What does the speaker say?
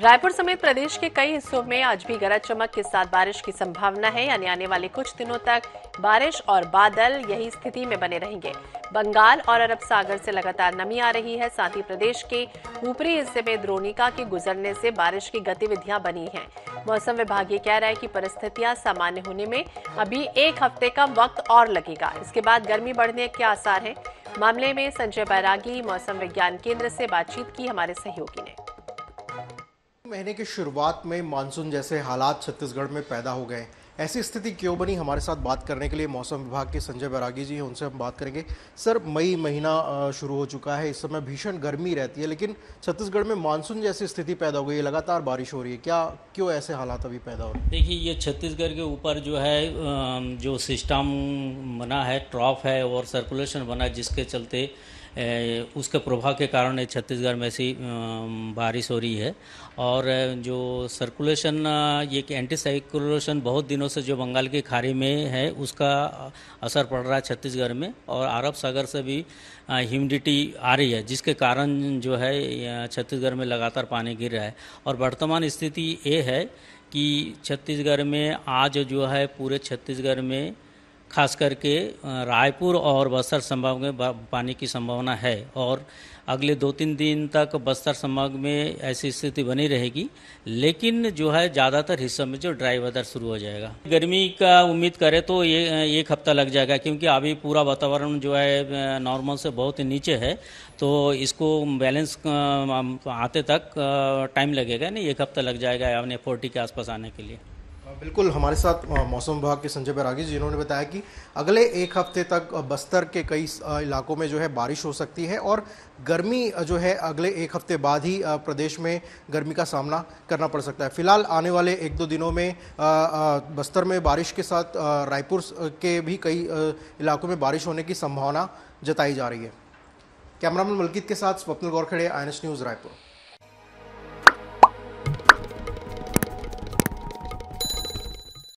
रायपुर समेत प्रदेश के कई हिस्सों में आज भी गरज चमक के साथ बारिश की संभावना है यानी आने वाले कुछ दिनों तक बारिश और बादल यही स्थिति में बने रहेंगे बंगाल और अरब सागर से लगातार नमी आ रही है साथ ही प्रदेश के ऊपरी हिस्से में द्रोणिका के गुजरने से बारिश की गतिविधियां बनी हैं मौसम विभाग ये कह रहा है कि परिस्थितियां सामान्य होने में अभी एक हफ्ते का वक्त और लगेगा इसके बाद गर्मी बढ़ने के आसार है मामले में संजय बैरागी मौसम विज्ञान केंद्र से बातचीत की हमारे सहयोगी ने महीने की शुरुआत में मानसून जैसे हालात छत्तीसगढ़ में पैदा हो गए ऐसी स्थिति क्यों बनी हमारे साथ बात करने के लिए मौसम विभाग के संजय बैरागी जी हैं उनसे हम बात करेंगे सर मई महीना शुरू हो चुका है इस समय भीषण गर्मी रहती है लेकिन छत्तीसगढ़ में मानसून जैसी स्थिति पैदा हो गई है लगातार बारिश हो रही है क्या क्यों ऐसे हालात अभी पैदा हो रहे हैं देखिए ये छत्तीसगढ़ के ऊपर जो है जो सिस्टम बना है ट्रॉफ है और सर्कुलेशन बना जिसके चलते उसके प्रभाव के कारण छत्तीसगढ़ में ऐसी बारिश हो रही है और जो सर्कुलेशन ये कि एंटी सर्कुलेशन बहुत दिनों से जो बंगाल की खाड़ी में है उसका असर पड़ रहा है छत्तीसगढ़ में और अरब सागर से भी ह्यूमिडिटी आ रही है जिसके कारण जो है छत्तीसगढ़ में लगातार पानी गिर रहा है और वर्तमान स्थिति ये है कि छत्तीसगढ़ में आज जो है पूरे छत्तीसगढ़ में खास करके रायपुर और बस्तर संभाग में पानी की संभावना है और अगले दो तीन दिन तक बस्तर संभाग में ऐसी स्थिति बनी रहेगी लेकिन जो है ज़्यादातर हिस्सों में जो ड्राई वेदर शुरू हो जाएगा गर्मी का उम्मीद करें तो ये एक हफ्ता लग जाएगा क्योंकि अभी पूरा वातावरण जो है नॉर्मल से बहुत नीचे है तो इसको बैलेंस आते तक टाइम लगेगा नहीं एक हफ्ता लग जाएगा अपने फोर्टी के आसपास आने के लिए बिल्कुल हमारे साथ मौसम विभाग के संजय बैरागी जी जिन्होंने बताया कि अगले एक हफ्ते तक बस्तर के कई इलाकों में जो है बारिश हो सकती है और गर्मी जो है अगले एक हफ्ते बाद ही प्रदेश में गर्मी का सामना करना पड़ सकता है फिलहाल आने वाले एक दो दिनों में बस्तर में बारिश के साथ रायपुर के भी कई इलाकों में बारिश होने की संभावना जताई जा रही है कैमरामैन मलकित के साथ स्वप्निल गौरखेड़े आई न्यूज़ रायपुर